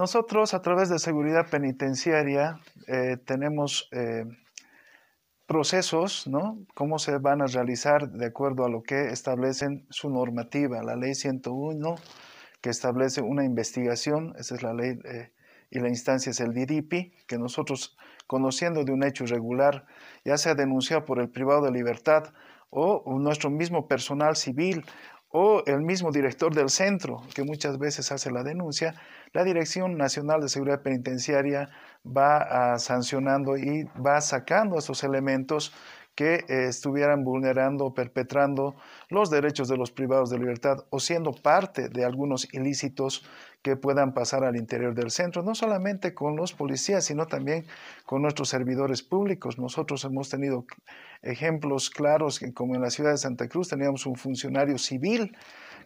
Nosotros a través de seguridad penitenciaria eh, tenemos eh, procesos, ¿no? Cómo se van a realizar de acuerdo a lo que establecen su normativa, la ley 101 que establece una investigación, esa es la ley eh, y la instancia es el DIDIPI, que nosotros conociendo de un hecho irregular, ya sea denunciado por el privado de libertad o nuestro mismo personal civil o el mismo director del centro, que muchas veces hace la denuncia, la Dirección Nacional de Seguridad Penitenciaria va ah, sancionando y va sacando esos elementos que eh, estuvieran vulnerando, o perpetrando los derechos de los privados de libertad o siendo parte de algunos ilícitos que puedan pasar al interior del centro, no solamente con los policías, sino también con nuestros servidores públicos. Nosotros hemos tenido ejemplos claros, como en la ciudad de Santa Cruz teníamos un funcionario civil,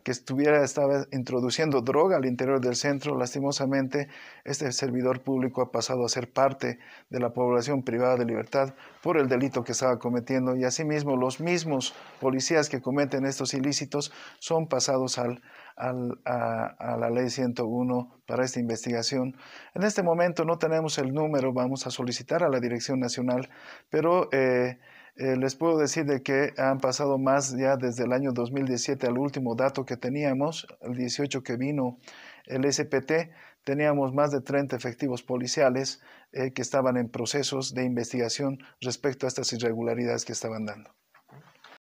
que estuviera, estaba introduciendo droga al interior del centro. Lastimosamente, este servidor público ha pasado a ser parte de la población privada de libertad por el delito que estaba cometiendo y asimismo los mismos policías que cometen estos ilícitos son pasados al, a, la ley 101 para esta investigación. En este momento no tenemos el número, vamos a solicitar a la Dirección Nacional, pero... Eh, eh, les puedo decir de que han pasado más ya desde el año 2017 al último dato que teníamos, el 18 que vino el SPT, teníamos más de 30 efectivos policiales eh, que estaban en procesos de investigación respecto a estas irregularidades que estaban dando.